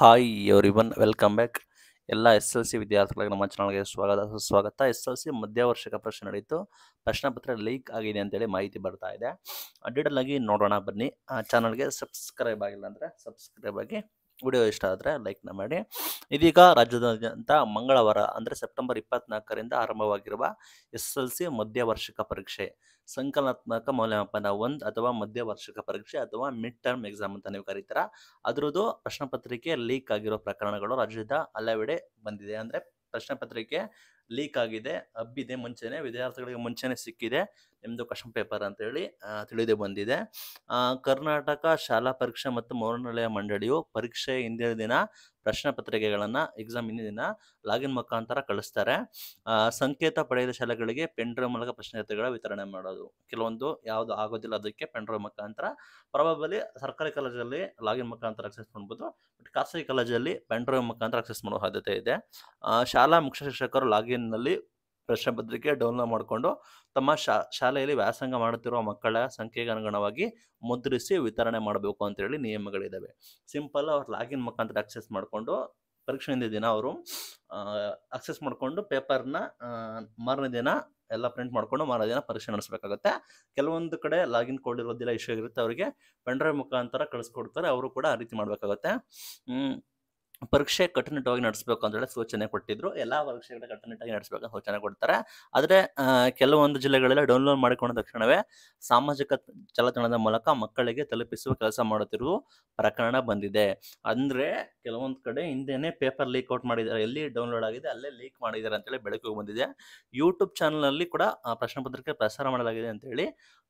hi everyone welcome back ಎಲ್ಲ S L C ವಿದ್ಯಾರ್ಥಿಗಳಿಗೆ ನಮ್ಮ ಚಾನಲ್ಗೆ ಸ್ವಾಗತ ಸುಸ್ವಾಗತ ಎಸ್ ಎಲ್ ಸಿ ಮಧ್ಯವರ್ಷಕ ಪ್ರಶ್ನೆ ನಡೆಯಿತು ಪ್ರಶ್ನೆ ಪತ್ರ ಲೀಕ್ ಆಗಿದೆ ಅಂತೇಳಿ ಮಾಹಿತಿ ಬರ್ತಾ ಇದೆ ಡೀಟೇಲ್ ಆಗಿ ನೋಡೋಣ ಬನ್ನಿ ಆ ಚಾನಲ್ಗೆ ಸಬ್ಸ್ಕ್ರೈಬ್ ಆಗಿಲ್ಲ ಅಂದರೆ ಸಬ್ಸ್ಕ್ರೈಬ್ ಆಗಿ ವಿಡಿಯೋ ಇಷ್ಟ ಆದರೆ ಲೈಕ್ನ ಮಾಡಿ ಇದೀಗ ರಾಜ್ಯದಾದ್ಯಂತ ಮಂಗಳವಾರ ಅಂದರೆ ಸೆಪ್ಟೆಂಬರ್ ಇಪ್ಪತ್ನಾಲ್ಕರಿಂದ ಆರಂಭವಾಗಿರುವ ಎಸ್ ಎಲ್ ಸಿ ಮಧ್ಯವರ್ಷಿಕ ಪರೀಕ್ಷೆ ಸಂಕಲನಾತ್ಮಕ ಮೌಲ್ಯಮಾಪನ ಒಂದು ಅಥವಾ ಮಧ್ಯವರ್ಷಿಕ ಪರೀಕ್ಷೆ ಅಥವಾ ಮಿಡ್ ಟರ್ಮ್ ಎಕ್ಸಾಮ್ ಅಂತ ನೀವು ಕರೀತೀರ ಅದರದ್ದು ಪ್ರಶ್ನೆ ಪತ್ರಿಕೆ ಲೀಕ್ ಆಗಿರೋ ಪ್ರಕರಣಗಳು ರಾಜ್ಯದ ಹಲವೆಡೆ ಬಂದಿದೆ ಅಂದರೆ ಪ್ರಶ್ನೆ ಪತ್ರಿಕೆ ಲೀಕ್ ಆಗಿದೆ ಹಬ್ಬಿದೆ ಮುಂಚೆನೆ ವಿದ್ಯಾರ್ಥಿಗಳಿಗೆ ಮುಂಚೆನೆ ಸಿಕ್ಕಿದೆ ನಿಮ್ಮದು ಕಶ್ಮನ್ ಪೇಪರ್ ಅಂತೇಳಿ ತಿಳಿದು ಬಂದಿದೆ ಕರ್ನಾಟಕ ಶಾಲಾ ಪರೀಕ್ಷೆ ಮತ್ತು ಮೌನಾಲಯ ಮಂಡಳಿಯು ಪರೀಕ್ಷೆ ಹಿಂದಿನ ದಿನ ಪ್ರಶ್ನೆ ಪತ್ರಿಕೆಗಳನ್ನು ಎಕ್ಸಾಮ್ ಹಿಂದಿನ ದಿನ ಲಾಗಿನ್ ಮುಖಾಂತರ ಕಳಿಸ್ತಾರೆ ಸಂಕೇತ ಪಡೆಯದ ಶಾಲೆಗಳಿಗೆ ಡ್ರೈವ್ ಮೂಲಕ ಪ್ರಶ್ನೆ ಪತ್ರಿಕೆಗಳ ವಿತರಣೆ ಮಾಡೋದು ಕೆಲವೊಂದು ಯಾವುದು ಆಗೋದಿಲ್ಲ ಅದಕ್ಕೆ ಡ್ರೈವ್ ಮುಖಾಂತರ ಪ್ರಾಬಬಲಿ ಸರ್ಕಾರಿ ಕಾಲೇಜಲ್ಲಿ ಲಾಗಿನ್ ಮುಖಾಂತರ ಅಕ್ಸೆಸ್ ಮಾಡ್ಬೋದು ಬಟ್ ಖಾಸಗಿ ಕಾಲೇಜಲ್ಲಿ ಡ್ರೈವ್ ಮುಖಾಂತರ ಅಕ್ಸೆಸ್ ಮಾಡುವ ಸಾಧ್ಯತೆ ಇದೆ ಶಾಲಾ ಮುಖ್ಯ ಶಿಕ್ಷಕರು ಲಾಗಿನ್ನಲ್ಲಿ ಪ್ರಶ್ನೆ ಪತ್ರಿಕೆ ಡೌನ್ಲೋಡ್ ಮಾಡಿಕೊಂಡು ತಮ್ಮ ಶಾ ಶಾಲೆಯಲ್ಲಿ ವ್ಯಾಸಂಗ ಮಾಡುತ್ತಿರುವ ಮಕ್ಕಳ ಸಂಖ್ಯೆಗೆ ಅನುಗುಣವಾಗಿ ಮುದ್ರಿಸಿ ವಿತರಣೆ ಮಾಡಬೇಕು ಅಂತ ಹೇಳಿ ನಿಯಮಗಳಿದ್ದಾವೆ ಸಿಂಪಲ್ ಅವ್ರು ಲಾಗಿನ್ ಮುಖಾಂತರ ಆಕ್ಸೆಸ್ ಮಾಡಿಕೊಂಡು ಪರೀಕ್ಷೆ ದಿನ ಅವರು ಅಕ್ಸೆಸ್ ಮಾಡಿಕೊಂಡು ಪೇಪರ್ನ ಮಾರನೇ ದಿನ ಎಲ್ಲ ಪ್ರಿಂಟ್ ಮಾಡಿಕೊಂಡು ಮಾರನೇ ದಿನ ಪರೀಕ್ಷೆ ನಡೆಸಬೇಕಾಗುತ್ತೆ ಕೆಲವೊಂದು ಕಡೆ ಲಾಗಿನ್ ಕೋಡ್ ಇರೋದಿಲ್ಲ ಇಶ್ಯೂ ಇರುತ್ತೆ ಅವರಿಗೆ ಪೆಂಡ್ರೈವ್ ಮುಖಾಂತರ ಕಳಿಸ್ಕೊಡ್ತಾರೆ ಅವರು ಕೂಡ ಆ ರೀತಿ ಮಾಡಬೇಕಾಗುತ್ತೆ ಪರೀಕ್ಷೆ ಕಟ್ಟುನಿಟ್ಟಾಗಿ ನಡೆಸಬೇಕು ಅಂತ ಹೇಳಿ ಸೂಚನೆ ಕೊಟ್ಟಿದ್ರು ಎಲ್ಲ ಪರೀಕ್ಷೆಗಳ ಕಟ್ಟುನಿಟ್ಟಾಗಿ ನಡೆಸಬೇಕು ಸೂಚನೆ ಕೊಡ್ತಾರೆ ಆದರೆ ಕೆಲವೊಂದು ಜಿಲ್ಲೆಗಳಲ್ಲಿ ಡೌನ್ಲೋಡ್ ಮಾಡಿಕೊಂಡ ತಕ್ಷಣವೇ ಸಾಮಾಜಿಕ ಜಾಲತಾಣದ ಮೂಲಕ ಮಕ್ಕಳಿಗೆ ತಲುಪಿಸುವ ಕೆಲಸ ಮಾಡುತ್ತಿರುವ ಪ್ರಕರಣ ಬಂದಿದೆ ಅಂದ್ರೆ ಕೆಲವೊಂದು ಕಡೆ ಹಿಂದೆನೇ ಪೇಪರ್ ಲೀಕ್ ಔಟ್ ಮಾಡಿದ್ದಾರೆ ಎಲ್ಲಿ ಡೌನ್ಲೋಡ್ ಆಗಿದೆ ಅಲ್ಲೇ ಲೀಕ್ ಮಾಡಿದ್ದಾರೆ ಅಂತೇಳಿ ಬೆಳಕಿಗೆ ಬಂದಿದೆ ಯೂಟ್ಯೂಬ್ ಚಾನಲಲ್ಲಿ ಕೂಡ ಪ್ರಶ್ನೆ ಪತ್ರಿಕೆ ಪ್ರಸಾರ ಮಾಡಲಾಗಿದೆ ಅಂತೇಳಿ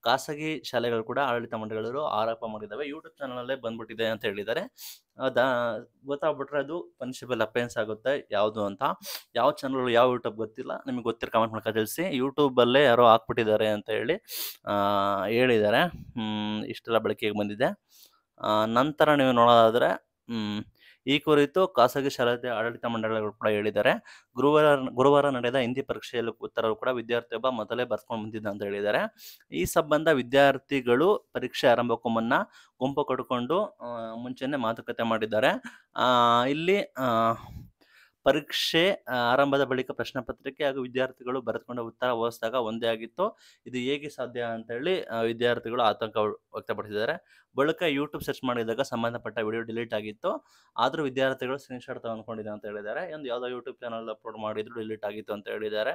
ಖಾಸಗಿ ಶಾಲೆಗಳು ಕೂಡ ಆಡಳಿತ ಮಂಡಳಿಗಳು ಆರೋಪ ಮಾಡಿದ್ದಾವೆ ಯೂಟ್ಯೂಬ್ ಚಾನಲಲ್ಲೇ ಬಂದ್ಬಿಟ್ಟಿದೆ ಅಂತ ಹೇಳಿದ್ದಾರೆ ಅದು ಗೊತ್ತಾಗ್ಬಿಟ್ರೆ ಅದು ಪನಿಷಬಲ್ ಅಪೆನ್ಸ್ ಆಗುತ್ತೆ ಯಾವುದು ಅಂತ ಯಾವ ಚಾನಲ್ ಯಾವ ಯೂಟ್ಯೂಬ್ ಗೊತ್ತಿಲ್ಲ ನಿಮಗೆ ಗೊತ್ತಿರೋ ಕಮೆಂಟ್ ಮಾಡ್ಕೊ ತಿಳಿಸಿ ಯೂಟ್ಯೂಬಲ್ಲೇ ಯಾರೋ ಹಾಕ್ಬಿಟ್ಟಿದ್ದಾರೆ ಅಂತ ಹೇಳಿ ಹೇಳಿದ್ದಾರೆ ಇಷ್ಟೆಲ್ಲ ಬೆಳಕಿಗೆ ಬಂದಿದೆ ನಂತರ ನೀವು ನೋಡೋದಾದರೆ ಈ ಕುರಿತು ಖಾಸಗಿ ಶಾಲೆ ಆಡಳಿತ ಮಂಡಳಿಗಳು ಕೂಡ ಹೇಳಿದ್ದಾರೆ ಗುರುವಾರ ಗುರುವಾರ ನಡೆದ ಹಿಂದಿ ಪರೀಕ್ಷೆಯಲ್ಲಿ ಉತ್ತರವು ಕೂಡ ವಿದ್ಯಾರ್ಥಿಯೊಬ್ಬ ಮೊದಲೇ ಬರ್ಕೊಂಡು ಬಂದಿದ್ದ ಅಂತ ಹೇಳಿದ್ದಾರೆ ಈ ಸಂಬಂಧ ವಿದ್ಯಾರ್ಥಿಗಳು ಪರೀಕ್ಷೆ ಆರಂಭಕ್ಕೂ ಮುನ್ನ ಗುಂಪು ಕಟ್ಕೊಂಡು ಮುಂಚೆನೆ ಮಾತುಕತೆ ಮಾಡಿದ್ದಾರೆ ಇಲ್ಲಿ ಪರೀಕ್ಷೆ ಆರಂಭದ ಬಳಿಕ ಪ್ರಶ್ನೆ ಪತ್ರಿಕೆ ಹಾಗೂ ವಿದ್ಯಾರ್ಥಿಗಳು ಬರೆದುಕೊಂಡು ಉತ್ತರ ಓದಿಸಿದಾಗ ಒಂದೇ ಆಗಿತ್ತು ಇದು ಹೇಗೆ ಸಾಧ್ಯ ಅಂತ ಹೇಳಿ ವಿದ್ಯಾರ್ಥಿಗಳು ಆತಂಕ ವ್ಯಕ್ತಪಡಿಸಿದ್ದಾರೆ ಬಳಿಕ ಯೂಟ್ಯೂಬ್ ಸರ್ಚ್ ಮಾಡಿದಾಗ ಸಂಬಂಧಪಟ್ಟ ವಿಡಿಯೋ ಡಿಲೀಟ್ ಆಗಿತ್ತು ಆದರೂ ವಿದ್ಯಾರ್ಥಿಗಳು ಸ್ಕ್ರೀನ್ಶಾಟ್ ತಗೊಂಡ್ಕೊಂಡಿದೆ ಅಂತ ಹೇಳಿದ್ದಾರೆ ಒಂದು ಯಾವುದೋ ಯೂಟ್ಯೂಬ್ ಚಾನಲ್ ಅಪ್ಲೋಡ್ ಮಾಡಿದ್ರು ಡಿಲೀಟ್ ಆಗಿತ್ತು ಅಂತ ಹೇಳಿದ್ದಾರೆ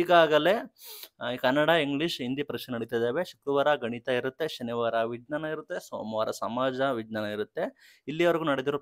ಈಗಾಗಲೇ ಕನ್ನಡ ಇಂಗ್ಲಿಷ್ ಹಿಂದಿ ಪರೀಕ್ಷೆ ನಡೀತಾ ಇದ್ದಾವೆ ಶುಕ್ರವಾರ ಗಣಿತ ಇರುತ್ತೆ ಶನಿವಾರ ವಿಜ್ಞಾನ ಇರುತ್ತೆ ಸೋಮವಾರ ಸಮಾಜ ವಿಜ್ಞಾನ ಇರುತ್ತೆ ಇಲ್ಲಿವರೆಗೂ ನಡೆದಿರೋ